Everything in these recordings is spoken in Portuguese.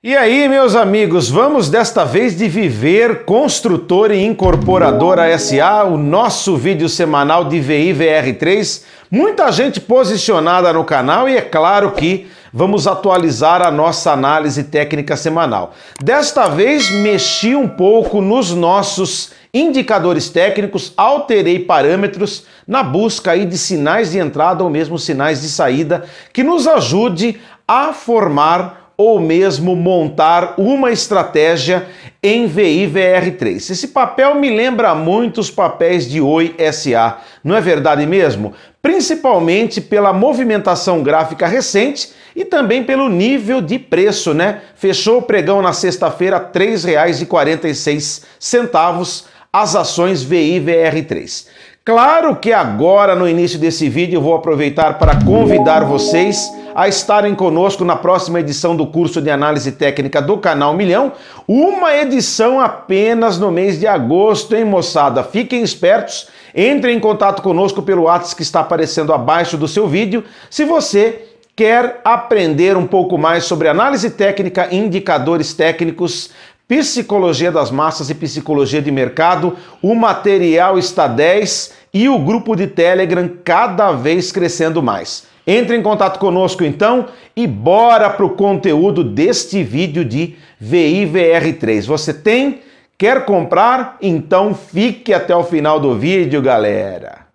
E aí, meus amigos, vamos desta vez de Viver Construtor e Incorporadora SA, o nosso vídeo semanal de VIVR3. Muita gente posicionada no canal e é claro que vamos atualizar a nossa análise técnica semanal. Desta vez mexi um pouco nos nossos indicadores técnicos, alterei parâmetros na busca aí de sinais de entrada ou mesmo sinais de saída que nos ajude a formar ou mesmo montar uma estratégia em VIVR3. Esse papel me lembra muito os papéis de Oi SA, não é verdade mesmo? Principalmente pela movimentação gráfica recente e também pelo nível de preço, né? Fechou o pregão na sexta-feira R$ 3,46 as ações VIVR3. Claro que agora, no início desse vídeo, eu vou aproveitar para convidar vocês a estarem conosco na próxima edição do curso de análise técnica do canal Milhão. Uma edição apenas no mês de agosto, hein, moçada? Fiquem espertos, entrem em contato conosco pelo WhatsApp que está aparecendo abaixo do seu vídeo. Se você quer aprender um pouco mais sobre análise técnica indicadores técnicos, Psicologia das Massas e Psicologia de Mercado, o material está 10 e o grupo de Telegram cada vez crescendo mais. Entre em contato conosco então e bora para o conteúdo deste vídeo de VIVR3. Você tem? Quer comprar? Então fique até o final do vídeo, galera!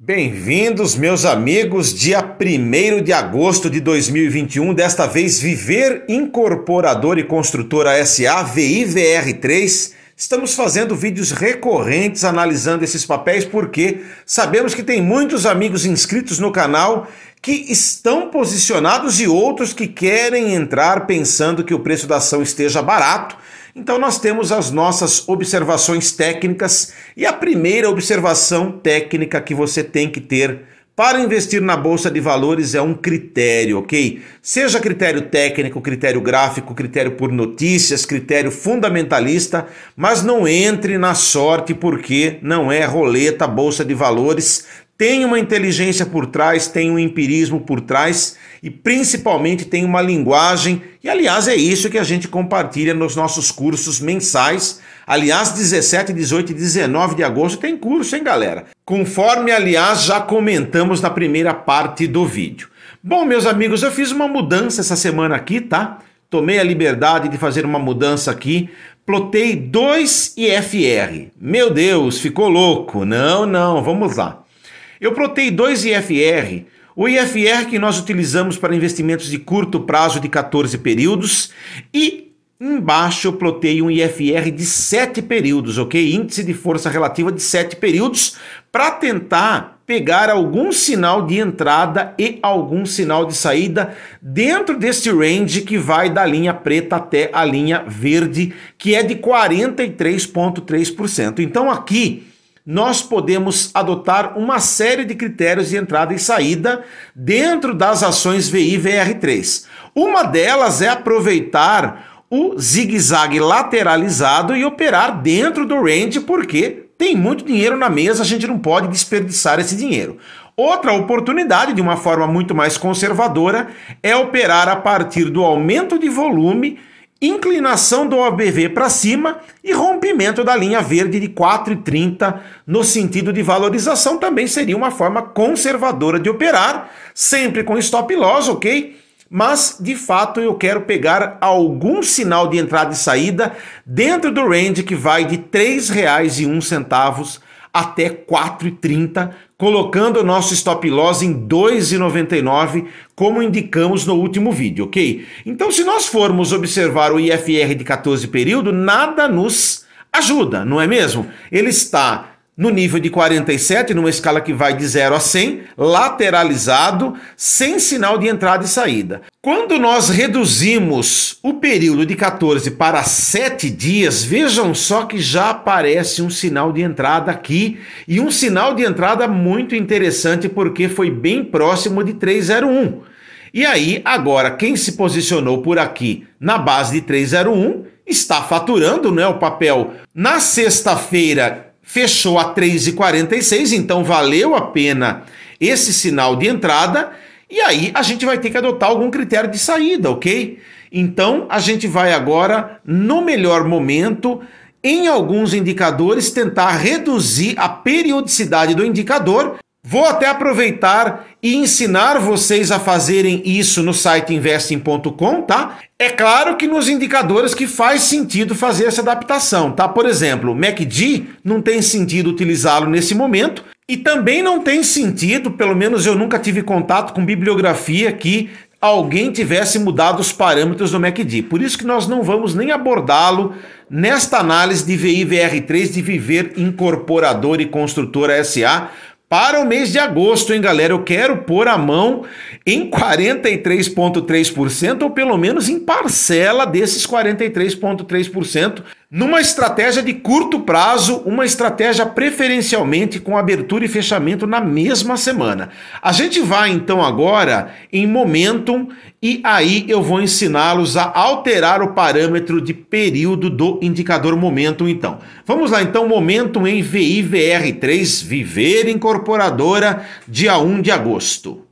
Bem-vindos, meus amigos, dia 1 de agosto de 2021, desta vez Viver Incorporador e Construtora SA, VIVR3. Estamos fazendo vídeos recorrentes analisando esses papéis porque sabemos que tem muitos amigos inscritos no canal que estão posicionados e outros que querem entrar pensando que o preço da ação esteja barato. Então nós temos as nossas observações técnicas e a primeira observação técnica que você tem que ter para investir na bolsa de valores é um critério, ok? Seja critério técnico, critério gráfico, critério por notícias, critério fundamentalista, mas não entre na sorte porque não é roleta bolsa de valores tem uma inteligência por trás, tem um empirismo por trás e principalmente tem uma linguagem. E aliás, é isso que a gente compartilha nos nossos cursos mensais. Aliás, 17, 18 e 19 de agosto tem curso, hein, galera? Conforme, aliás, já comentamos na primeira parte do vídeo. Bom, meus amigos, eu fiz uma mudança essa semana aqui, tá? Tomei a liberdade de fazer uma mudança aqui plotei 2 IFR. Meu Deus, ficou louco. Não, não, vamos lá. Eu protei dois IFR. O IFR que nós utilizamos para investimentos de curto prazo de 14 períodos e Embaixo eu plotei um IFR de 7 períodos, ok? Índice de força relativa de 7 períodos, para tentar pegar algum sinal de entrada e algum sinal de saída dentro deste range que vai da linha preta até a linha verde, que é de 43,3%. Então aqui nós podemos adotar uma série de critérios de entrada e saída dentro das ações VI-VR3. Uma delas é aproveitar o zigue-zague lateralizado e operar dentro do range, porque tem muito dinheiro na mesa, a gente não pode desperdiçar esse dinheiro. Outra oportunidade, de uma forma muito mais conservadora, é operar a partir do aumento de volume inclinação do OBV para cima e rompimento da linha verde de 4,30 no sentido de valorização também seria uma forma conservadora de operar, sempre com stop loss, ok? Mas de fato eu quero pegar algum sinal de entrada e saída dentro do range que vai de R$ 3,01 até 4,30, colocando o nosso stop loss em 2,99, como indicamos no último vídeo, ok? Então, se nós formos observar o IFR de 14 período, nada nos ajuda, não é mesmo? Ele está no nível de 47, numa escala que vai de 0 a 100, lateralizado, sem sinal de entrada e saída. Quando nós reduzimos o período de 14 para 7 dias, vejam só que já aparece um sinal de entrada aqui e um sinal de entrada muito interessante porque foi bem próximo de 301. E aí, agora, quem se posicionou por aqui na base de 301 está faturando né, o papel. Na sexta-feira, fechou a 3,46, então valeu a pena esse sinal de entrada, e aí a gente vai ter que adotar algum critério de saída, ok? Então a gente vai agora, no melhor momento, em alguns indicadores, tentar reduzir a periodicidade do indicador Vou até aproveitar e ensinar vocês a fazerem isso no site investing.com, tá? É claro que nos indicadores que faz sentido fazer essa adaptação, tá? Por exemplo, o MACD não tem sentido utilizá-lo nesse momento e também não tem sentido, pelo menos eu nunca tive contato com bibliografia que alguém tivesse mudado os parâmetros do MACD. Por isso que nós não vamos nem abordá-lo nesta análise de VIVR3 de Viver Incorporador e Construtora SA, para o mês de agosto, hein, galera? Eu quero pôr a mão em 43,3% ou pelo menos em parcela desses 43,3%. Numa estratégia de curto prazo, uma estratégia preferencialmente com abertura e fechamento na mesma semana. A gente vai então agora em momentum e aí eu vou ensiná-los a alterar o parâmetro de período do indicador momentum então. Vamos lá então, momentum em VIVR3, Viver Incorporadora, dia 1 de agosto.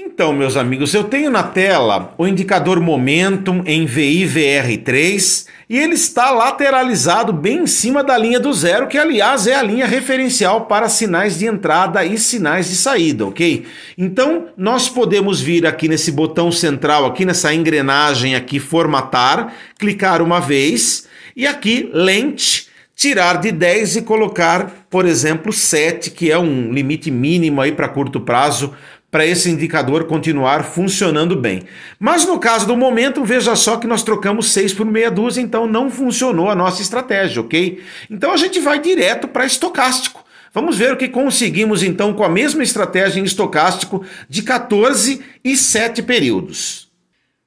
Então, meus amigos, eu tenho na tela o indicador Momentum em VIVR3 e ele está lateralizado bem em cima da linha do zero, que aliás é a linha referencial para sinais de entrada e sinais de saída, ok? Então, nós podemos vir aqui nesse botão central, aqui nessa engrenagem aqui, formatar, clicar uma vez e aqui, lente, tirar de 10 e colocar, por exemplo, 7, que é um limite mínimo aí para curto prazo para esse indicador continuar funcionando bem. Mas no caso do momento, veja só que nós trocamos 6 por meia dúzia, então não funcionou a nossa estratégia, ok? Então a gente vai direto para estocástico. Vamos ver o que conseguimos então com a mesma estratégia em estocástico de 14 e 7 períodos.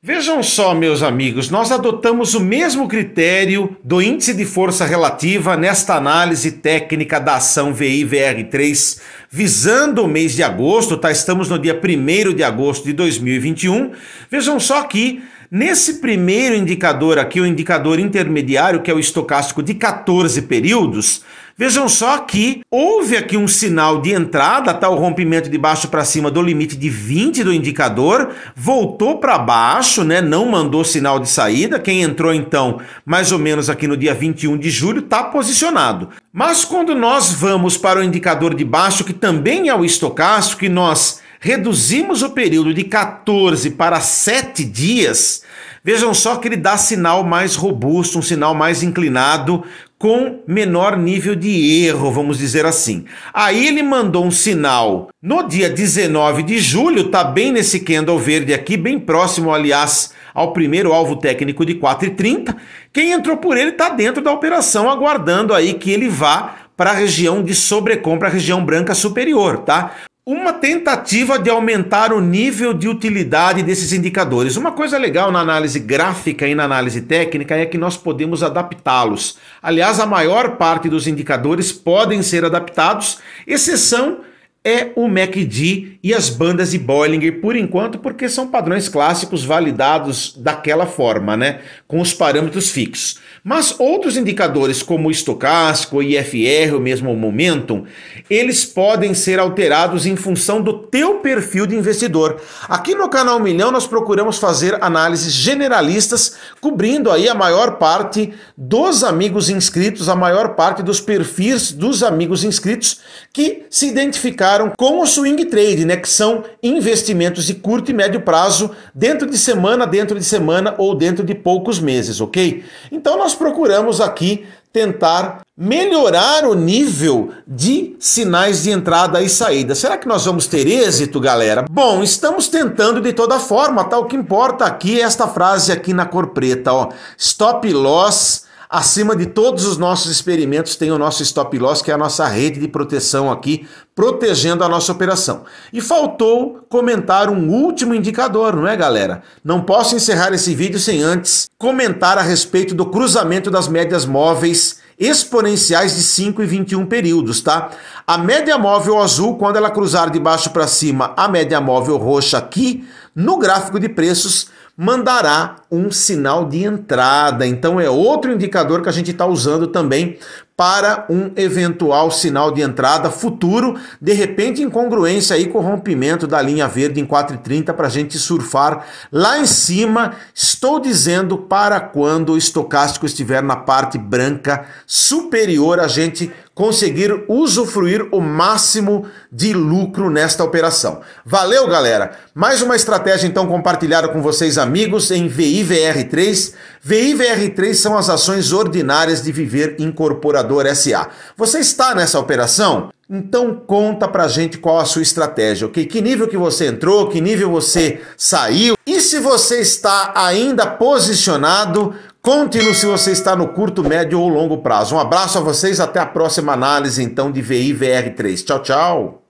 Vejam só, meus amigos, nós adotamos o mesmo critério do índice de força relativa nesta análise técnica da ação vivr 3 visando o mês de agosto, tá? Estamos no dia 1 de agosto de 2021. Vejam só que Nesse primeiro indicador aqui, o indicador intermediário, que é o estocástico de 14 períodos, vejam só que houve aqui um sinal de entrada, tá? O rompimento de baixo para cima do limite de 20 do indicador, voltou para baixo, né? Não mandou sinal de saída. Quem entrou então, mais ou menos aqui no dia 21 de julho, está posicionado. Mas quando nós vamos para o indicador de baixo, que também é o estocástico, que nós reduzimos o período de 14 para 7 dias, vejam só que ele dá sinal mais robusto, um sinal mais inclinado, com menor nível de erro, vamos dizer assim. Aí ele mandou um sinal no dia 19 de julho, tá bem nesse candle verde aqui, bem próximo, aliás, ao primeiro alvo técnico de 4,30. Quem entrou por ele está dentro da operação, aguardando aí que ele vá para a região de sobrecompra, a região branca superior, tá? uma tentativa de aumentar o nível de utilidade desses indicadores. Uma coisa legal na análise gráfica e na análise técnica é que nós podemos adaptá-los. Aliás, a maior parte dos indicadores podem ser adaptados, exceção é o MacD e as bandas de Bollinger por enquanto, porque são padrões clássicos validados daquela forma, né, com os parâmetros fixos. Mas outros indicadores como o estocástico, o IFR, ou mesmo o momentum, eles podem ser alterados em função do teu perfil de investidor. Aqui no canal Milhão nós procuramos fazer análises generalistas, cobrindo aí a maior parte dos amigos inscritos, a maior parte dos perfis dos amigos inscritos que se identificaram trabalharam com o swing trade, né, que são investimentos de curto e médio prazo, dentro de semana, dentro de semana ou dentro de poucos meses, ok? Então nós procuramos aqui tentar melhorar o nível de sinais de entrada e saída. Será que nós vamos ter êxito, galera? Bom, estamos tentando de toda forma, tá? O que importa aqui é esta frase aqui na cor preta, ó. Stop loss acima de todos os nossos experimentos tem o nosso stop loss, que é a nossa rede de proteção aqui protegendo a nossa operação. E faltou comentar um último indicador, não é, galera? Não posso encerrar esse vídeo sem antes comentar a respeito do cruzamento das médias móveis exponenciais de 5 e 21 períodos, tá? A média móvel azul, quando ela cruzar de baixo para cima a média móvel roxa aqui, no gráfico de preços, mandará um sinal de entrada. Então é outro indicador que a gente está usando também para um eventual sinal de entrada futuro, de repente incongruência e corrompimento da linha verde em 4,30 para a gente surfar lá em cima. Estou dizendo para quando o estocástico estiver na parte branca superior, a gente conseguir usufruir o máximo de lucro nesta operação. Valeu, galera! Mais uma estratégia então compartilhada com vocês, amigos, em VIVR3. VIVR3 são as ações ordinárias de viver incorporador SA. Você está nessa operação? Então conta pra gente qual a sua estratégia, ok? Que nível que você entrou, que nível você saiu e se você está ainda posicionado, conte-nos se você está no curto, médio ou longo prazo. Um abraço a vocês, até a próxima análise então de VIVR3. Tchau, tchau!